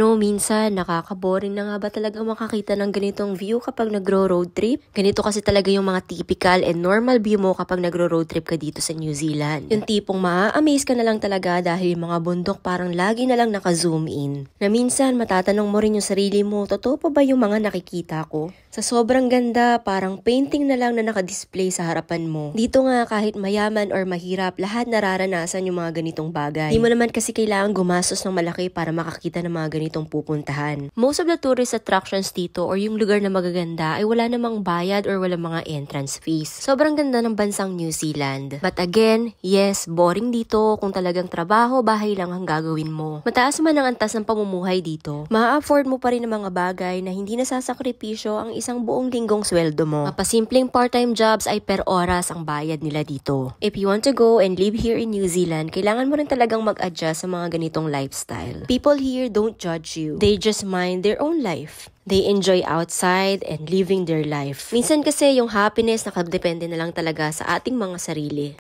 No, minsan nakakaboring na nga ba talaga makakita ng ganitong view kapag nagro-road trip? Ganito kasi talaga yung mga typical and normal view mo kapag nagro-road trip ka dito sa New Zealand. Yung tipong maa-amaze ka na lang talaga dahil yung mga bundok parang lagi na lang naka-zoom in. Na minsan matatanong mo rin yung sarili mo, totoo pa ba yung mga nakikita ko? Sa sobrang ganda, parang painting na lang na naka-display sa harapan mo. Dito nga kahit mayaman or mahirap, lahat nararanasan yung mga ganitong bagay. Hindi mo naman kasi kailangan gumastos ng malaki para makakita ng mga ganitong itong pupuntahan. Most of the tourist attractions dito or yung lugar na magaganda ay wala namang bayad or wala mga entrance fees. Sobrang ganda ng bansang New Zealand. But again, yes, boring dito kung talagang trabaho, bahay lang ang gagawin mo. Mataas man ang antas ng pamumuhay dito, ma-afford mo pa rin ang mga bagay na hindi nasasakripisyo ang isang buong linggong sweldo mo. Mapasimpleng part-time jobs ay per oras ang bayad nila dito. If you want to go and live here in New Zealand, kailangan mo rin talagang mag-adjust sa mga ganitong lifestyle. People here don't judge judge you. They just mind their own life. They enjoy outside and living their life. Minsan kasi yung happiness nakadepende na lang talaga sa ating mga sarili.